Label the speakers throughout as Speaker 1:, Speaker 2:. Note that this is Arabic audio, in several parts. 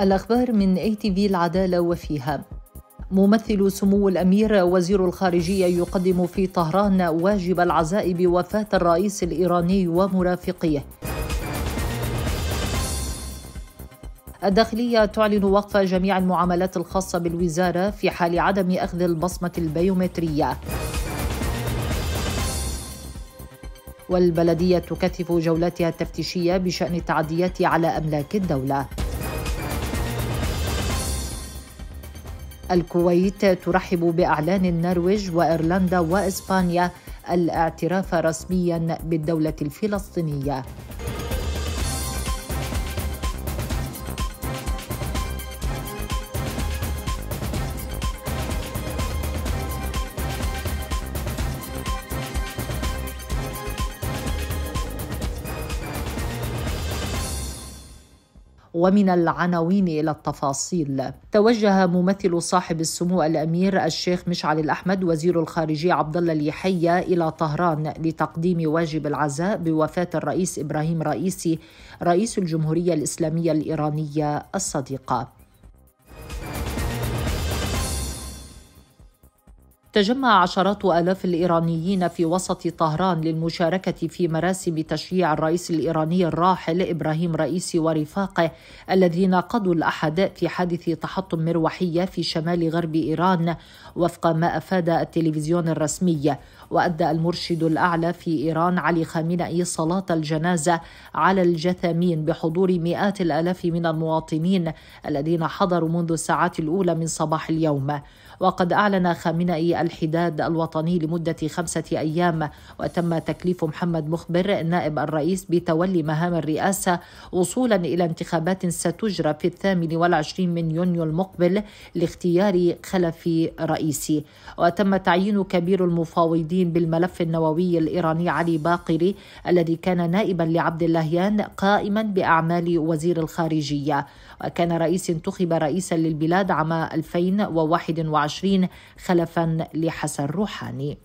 Speaker 1: الأخبار من اي تي في العدالة وفيها ممثل سمو الأمير وزير الخارجية يقدم في طهران واجب العزاء بوفاة الرئيس الإيراني ومرافقيه الداخلية تعلن وقف جميع المعاملات الخاصة بالوزارة في حال عدم أخذ البصمة البيومترية والبلدية تكثف جولاتها التفتيشية بشأن التعديات على أملاك الدولة الكويت ترحب باعلان النرويج وايرلندا واسبانيا الاعتراف رسميا بالدوله الفلسطينيه ومن العناوين إلى التفاصيل توجه ممثل صاحب السمو الأمير الشيخ مشعل الأحمد وزير الخارجية عبد الله اليحيى إلى طهران لتقديم واجب العزاء بوفاة الرئيس إبراهيم رئيسي رئيس الجمهورية الإسلامية الإيرانية الصديقة تجمع عشرات آلاف الإيرانيين في وسط طهران للمشاركة في مراسم تشييع الرئيس الإيراني الراحل إبراهيم رئيسي ورفاقه الذين قضوا الأحد في حادث تحطم مروحية في شمال غرب إيران وفق ما أفاد التلفزيون الرسمي وأدى المرشد الأعلى في إيران علي خامنئي صلاة الجنازة على الجثامين بحضور مئات الآلاف من المواطنين الذين حضروا منذ الساعات الأولى من صباح اليوم وقد أعلن خامنئي الحداد الوطني لمدة خمسة أيام وتم تكليف محمد مخبر نائب الرئيس بتولي مهام الرئاسة وصولا إلى انتخابات ستجرى في الثامن والعشرين من يونيو المقبل لاختيار خلف رئيسي وتم تعيين كبير المفاوضين المعنيين بالملف النووي الإيراني علي باقري الذي كان نائبا لعبد اللهيان قائما بأعمال وزير الخارجية وكان رئيس انتخب رئيسا للبلاد عام 2021 خلفا لحسن روحاني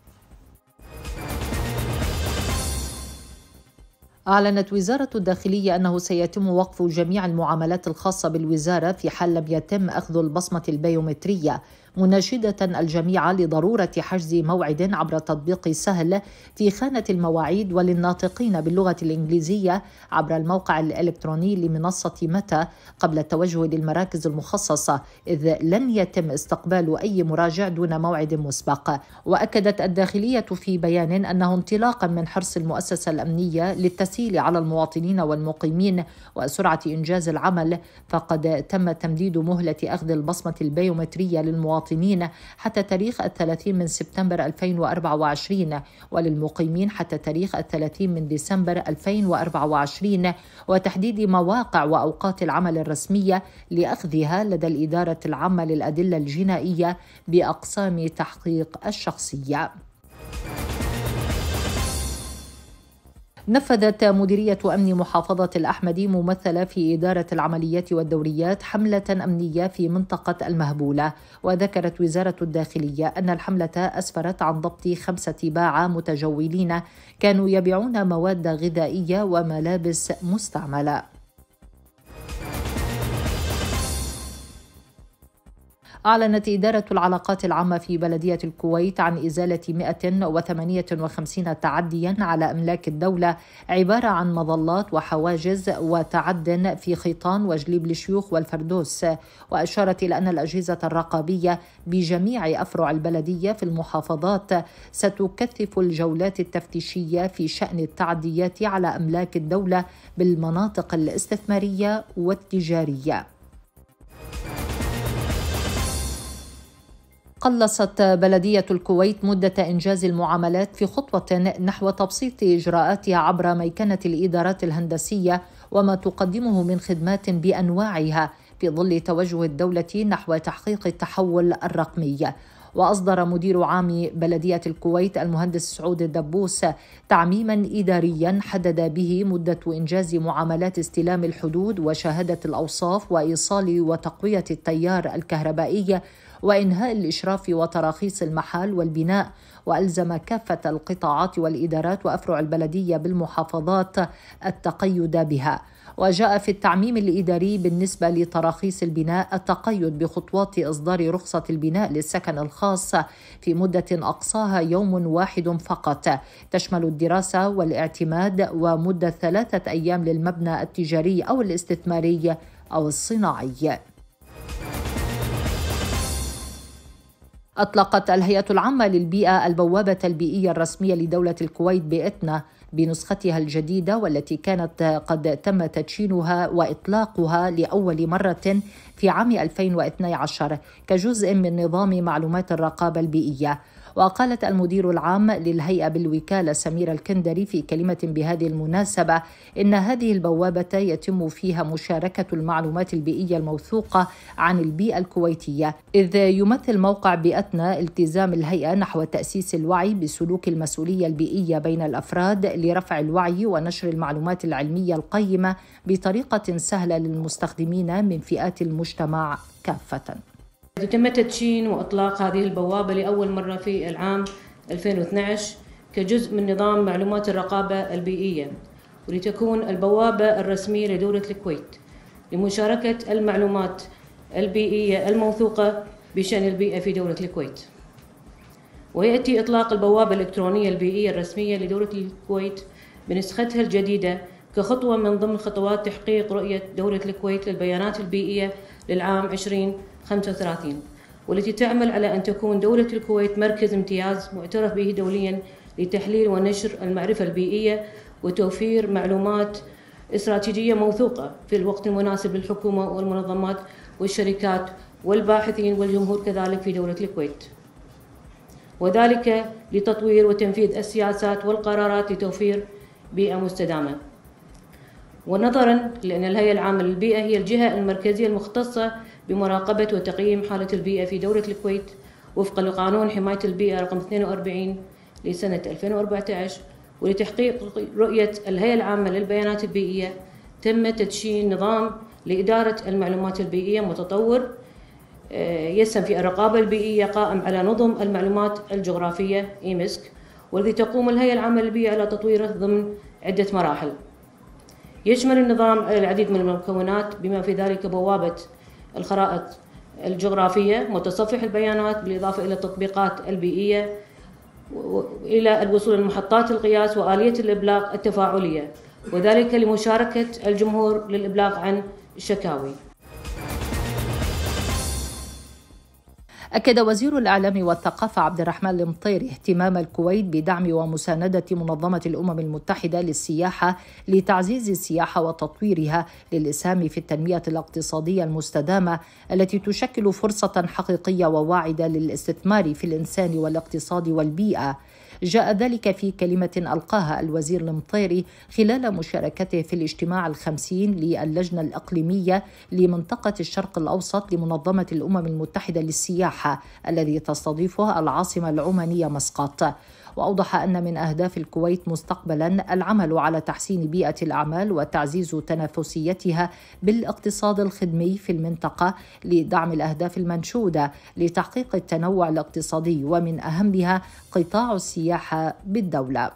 Speaker 1: أعلنت وزارة الداخلية أنه سيتم وقف جميع المعاملات الخاصة بالوزارة في حال لم يتم أخذ البصمة البيومترية مناشدة الجميع لضرورة حجز موعد عبر تطبيق سهل في خانة المواعيد وللناطقين باللغة الإنجليزية عبر الموقع الإلكتروني لمنصة متى قبل التوجه للمراكز المخصصة إذ لن يتم استقبال أي مراجع دون موعد مسبق وأكدت الداخلية في بيان أنه انطلاقا من حرص المؤسسة الأمنية للتسهيل على المواطنين والمقيمين وسرعة إنجاز العمل فقد تم تمديد مهلة أخذ البصمة البيومترية للمواطنين للمواطنين حتى تاريخ الثلاثين من سبتمبر 2024 وللمقيمين حتى تاريخ الثلاثين من ديسمبر 2024 وتحديد مواقع وأوقات العمل الرسمية لأخذها لدى الإدارة العامة للأدلة الجنائية بأقسام تحقيق الشخصية. نفذت مديرية أمن محافظة الأحمدي ممثلة في إدارة العمليات والدوريات حملة أمنية في منطقة المهبولة وذكرت وزارة الداخلية أن الحملة أسفرت عن ضبط خمسة باعة متجولين كانوا يبيعون مواد غذائية وملابس مستعملة أعلنت إدارة العلاقات العامة في بلدية الكويت عن إزالة 158 تعديا على أملاك الدولة عبارة عن مظلات وحواجز وتعد في خيطان وجليب الشيوخ والفردوس وأشارت إلى أن الأجهزة الرقابية بجميع أفرع البلدية في المحافظات ستكثف الجولات التفتيشية في شأن التعديات على أملاك الدولة بالمناطق الاستثمارية والتجارية قلصت بلدية الكويت مدة إنجاز المعاملات في خطوة نحو تبسيط إجراءاتها عبر ميكنة الإدارات الهندسية وما تقدمه من خدمات بأنواعها في ظل توجه الدولة نحو تحقيق التحول الرقمي. وأصدر مدير عام بلدية الكويت المهندس سعود الدبوس تعميما إداريا حدد به مدة إنجاز معاملات استلام الحدود وشهادة الأوصاف وإيصال وتقوية التيار الكهربائي وإنهاء الإشراف وتراخيص المحال والبناء والزم كافه القطاعات والادارات وافرع البلديه بالمحافظات التقيد بها وجاء في التعميم الاداري بالنسبه لتراخيص البناء التقيد بخطوات اصدار رخصه البناء للسكن الخاص في مده اقصاها يوم واحد فقط تشمل الدراسه والاعتماد ومده ثلاثه ايام للمبنى التجاري او الاستثماري او الصناعي أطلقت الهيئة العامة للبيئة البوابة البيئية الرسمية لدولة الكويت بإتنا بنسختها الجديدة والتي كانت قد تم تدشينها وإطلاقها لأول مرة في عام 2012 كجزء من نظام معلومات الرقابة البيئية وقالت المدير العام للهيئة بالوكالة سميرة الكندري في كلمة بهذه المناسبة إن هذه البوابة يتم فيها مشاركة المعلومات البيئية الموثوقة عن البيئة الكويتية إذ يمثل موقع بيئتنا التزام الهيئة نحو تأسيس الوعي بسلوك المسؤولية البيئية بين الأفراد لرفع الوعي ونشر المعلومات العلمية القيمة بطريقة سهلة للمستخدمين من فئات المجتمع كافة
Speaker 2: تم تدشين واطلاق هذه البوابه لاول مره في العام 2012 كجزء من نظام معلومات الرقابه البيئيه ولتكون البوابه الرسميه لدوله الكويت لمشاركه المعلومات البيئيه الموثوقه بشان البيئه في دوله الكويت. وياتي اطلاق البوابه الالكترونيه البيئيه الرسميه لدوله الكويت بنسختها الجديده كخطوه من ضمن خطوات تحقيق رؤيه دوله الكويت للبيانات البيئيه للعام 20 35 والتي تعمل على أن تكون دولة الكويت مركز امتياز معترف به دوليا لتحليل ونشر المعرفة البيئية وتوفير معلومات استراتيجية موثوقة في الوقت المناسب للحكومة والمنظمات والشركات والباحثين والجمهور كذلك في دولة الكويت وذلك لتطوير وتنفيذ السياسات والقرارات لتوفير بيئة مستدامة ونظرا لأن الهيئة العامة للبيئة هي الجهة المركزية المختصة بمراقبة وتقييم حالة البيئة في دولة الكويت وفقا لقانون حماية البيئة رقم 42 لسنة 2014 ولتحقيق رؤية الهيئة العامة للبيانات البيئية تم تدشين نظام لإدارة المعلومات البيئية متطور آه، يسهم في الرقابة البيئية قائم على نظم المعلومات الجغرافية إيمسك والذي تقوم الهيئة العامة للبيئة على تطويره ضمن عدة مراحل يشمل النظام العديد من المكونات بما في ذلك بوابة الخرائط الجغرافية متصفح البيانات بالإضافة إلى التطبيقات البيئية إلى الوصول لمحطات القياس وآلية الإبلاغ التفاعلية وذلك لمشاركة الجمهور للإبلاغ عن الشكاوي
Speaker 1: أكد وزير الإعلام والثقافة عبد الرحمن المطير اهتمام الكويت بدعم ومساندة منظمة الأمم المتحدة للسياحة لتعزيز السياحة وتطويرها للإسهام في التنمية الاقتصادية المستدامة التي تشكل فرصة حقيقية وواعدة للاستثمار في الإنسان والاقتصاد والبيئة جاء ذلك في كلمة ألقاها الوزير المطيري خلال مشاركته في الاجتماع الخمسين للجنة الإقليمية لمنطقة الشرق الأوسط لمنظمة الأمم المتحدة للسياحة الذي تستضيفه العاصمة العمانية مسقط وأوضح أن من أهداف الكويت مستقبلا العمل على تحسين بيئة الأعمال وتعزيز تنافسيتها بالاقتصاد الخدمي في المنطقة لدعم الأهداف المنشودة لتحقيق التنوع الاقتصادي ومن أهمها قطاع السياحة بالدولة.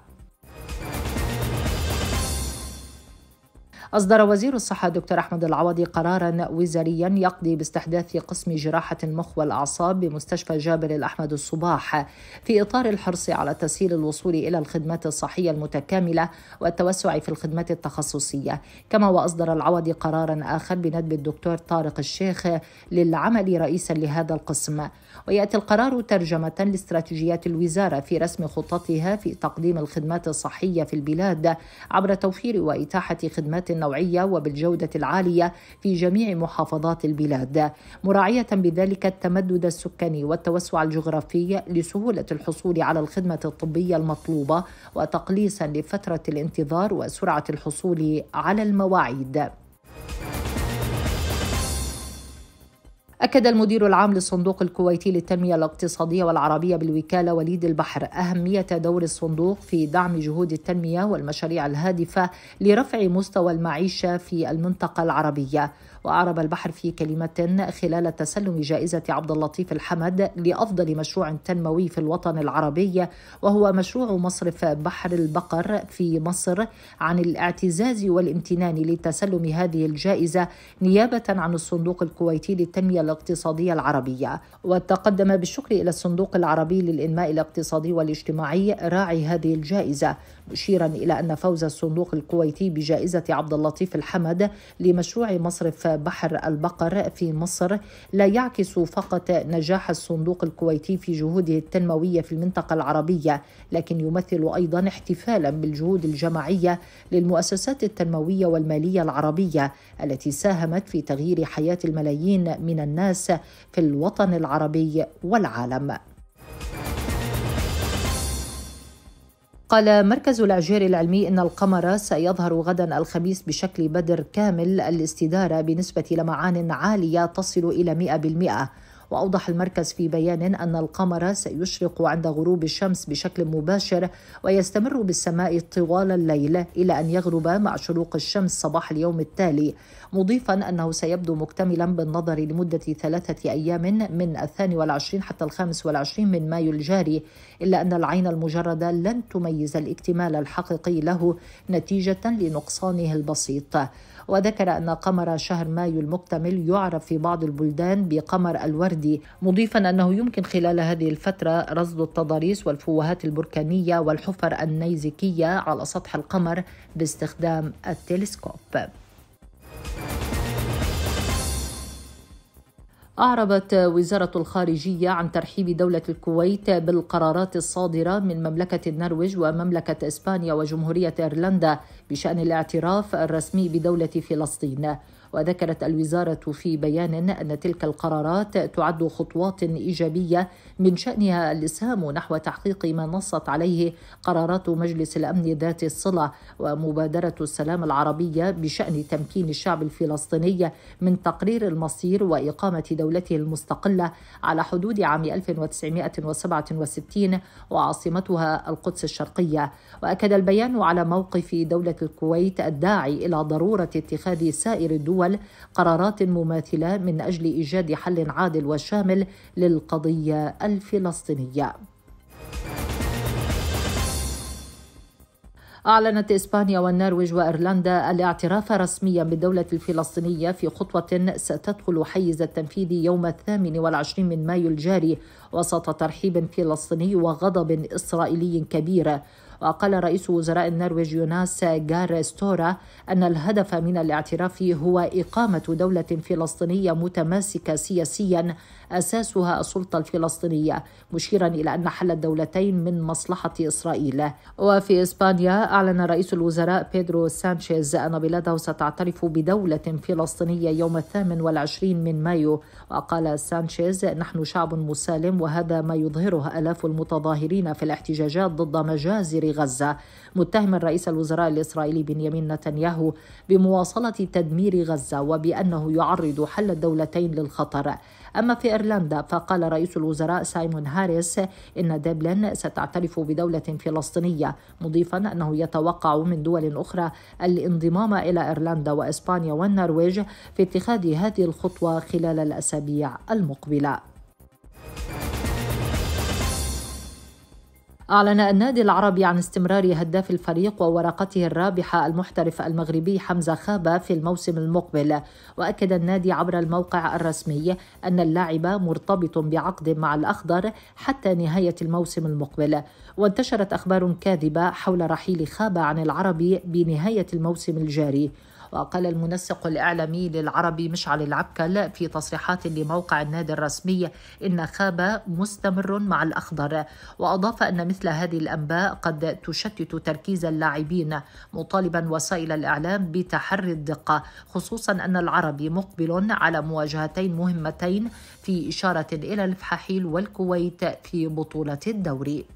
Speaker 1: أصدر وزير الصحة دكتور أحمد العوضي قرارا وزاريا يقضي باستحداث قسم جراحة المخ والأعصاب بمستشفى جابر الأحمد الصباح في إطار الحرص على تسهيل الوصول إلى الخدمات الصحية المتكاملة والتوسع في الخدمات التخصصية كما وأصدر العوضي قرارا آخر بندب الدكتور طارق الشيخ للعمل رئيسا لهذا القسم ويأتي القرار ترجمة لاستراتيجيات الوزارة في رسم خططها في تقديم الخدمات الصحية في البلاد عبر توفير وإتاحة خدمات النوعية وبالجودة العالية في جميع محافظات البلاد مراعية بذلك التمدد السكاني والتوسع الجغرافي لسهولة الحصول على الخدمة الطبية المطلوبة وتقليصا لفترة الانتظار وسرعة الحصول على المواعيد أكد المدير العام للصندوق الكويتي للتنمية الاقتصادية والعربية بالوكالة وليد البحر أهمية دور الصندوق في دعم جهود التنمية والمشاريع الهادفة لرفع مستوى المعيشة في المنطقة العربية وأعرب البحر في كلمة خلال تسلم جائزة عبد اللطيف الحمد لأفضل مشروع تنموي في الوطن العربي وهو مشروع مصرف بحر البقر في مصر عن الاعتزاز والامتنان لتسلم هذه الجائزة نيابة عن الصندوق الكويتي للتنمية الاقتصادية العربية وتقدم بالشكر إلى الصندوق العربي للإنماء الاقتصادي والاجتماعي راعي هذه الجائزة مشيرا إلى أن فوز الصندوق الكويتي بجائزة عبد اللطيف الحمد لمشروع مصرف بحر البقر في مصر لا يعكس فقط نجاح الصندوق الكويتي في جهوده التنمويه في المنطقه العربيه لكن يمثل ايضا احتفالا بالجهود الجماعيه للمؤسسات التنمويه والماليه العربيه التي ساهمت في تغيير حياه الملايين من الناس في الوطن العربي والعالم قال مركز العجيري العلمي إن القمر سيظهر غدا الخميس بشكل بدر كامل الاستدارة بنسبة لمعان عالية تصل إلى 100% وأوضح المركز في بيان أن القمر سيشرق عند غروب الشمس بشكل مباشر ويستمر بالسماء طوال الليل إلى أن يغرب مع شروق الشمس صباح اليوم التالي مضيفا أنه سيبدو مكتملا بالنظر لمدة ثلاثة أيام من الثاني والعشرين حتى الخامس والعشرين من مايو الجاري إلا أن العين المجردة لن تميز الاكتمال الحقيقي له نتيجة لنقصانه البسيط وذكر أن قمر شهر مايو المكتمل يعرف في بعض البلدان بقمر الوردي مضيفا أنه يمكن خلال هذه الفترة رصد التضاريس والفوهات البركانية والحفر النيزكية على سطح القمر باستخدام التلسكوب أعربت وزارة الخارجية عن ترحيب دولة الكويت بالقرارات الصادرة من مملكة النرويج ومملكة إسبانيا وجمهورية إيرلندا بشأن الاعتراف الرسمي بدولة فلسطين وذكرت الوزارة في بيان أن تلك القرارات تعد خطوات إيجابية من شأنها الإسهام نحو تحقيق ما نصت عليه قرارات مجلس الأمن ذات الصلة ومبادرة السلام العربية بشأن تمكين الشعب الفلسطيني من تقرير المصير وإقامة دولته المستقلة على حدود عام 1967 وعاصمتها القدس الشرقية وأكد البيان على موقف دولة الكويت الداعي إلى ضرورة اتخاذ سائر الدول الدول قرارات مماثله من اجل ايجاد حل عادل وشامل للقضيه الفلسطينيه أعلنت إسبانيا والنرويج وأيرلندا الاعتراف رسميا بالدولة الفلسطينية في خطوة ستدخل حيز التنفيذ يوم الثامن والعشرين من مايو الجاري وسط ترحيب فلسطيني وغضب إسرائيلي كبير وقال رئيس وزراء النرويج يوناس جار ستورا أن الهدف من الاعتراف هو إقامة دولة فلسطينية متماسكة سياسيا أساسها السلطة الفلسطينية مشيرا إلى أن حل الدولتين من مصلحة إسرائيل وفي إسبانيا أعلن رئيس الوزراء بيدرو سانشيز أن بلاده ستعترف بدولة فلسطينية يوم الثامن والعشرين من مايو وقال سانشيز نحن شعب مسالم وهذا ما يظهره آلاف المتظاهرين في الاحتجاجات ضد مجازر محاصري غزة متهم رئيس الوزراء الإسرائيلي بنيامين نتنياهو بمواصلة تدمير غزة وبأنه يعرض حل الدولتين للخطر أما في إيرلندا فقال رئيس الوزراء سايمون هاريس إن دبلن ستعترف بدولة فلسطينية مضيفا أنه يتوقع من دول أخرى الانضمام إلى إيرلندا وإسبانيا والنرويج في اتخاذ هذه الخطوة خلال الأسابيع المقبلة أعلن النادي العربي عن استمرار هداف الفريق وورقته الرابحة المحترف المغربي حمزة خابة في الموسم المقبل وأكد النادي عبر الموقع الرسمي أن اللاعب مرتبط بعقد مع الأخضر حتى نهاية الموسم المقبل وانتشرت أخبار كاذبة حول رحيل خابة عن العربي بنهاية الموسم الجاري وقال المنسق الإعلامي للعربي مشعل العبكل في تصريحات لموقع النادي الرسمي إن خاب مستمر مع الأخضر وأضاف أن مثل هذه الأنباء قد تشتت تركيز اللاعبين مطالبا وسائل الإعلام بتحري الدقة خصوصا أن العربي مقبل على مواجهتين مهمتين في إشارة إلى الفحيل والكويت في بطولة الدوري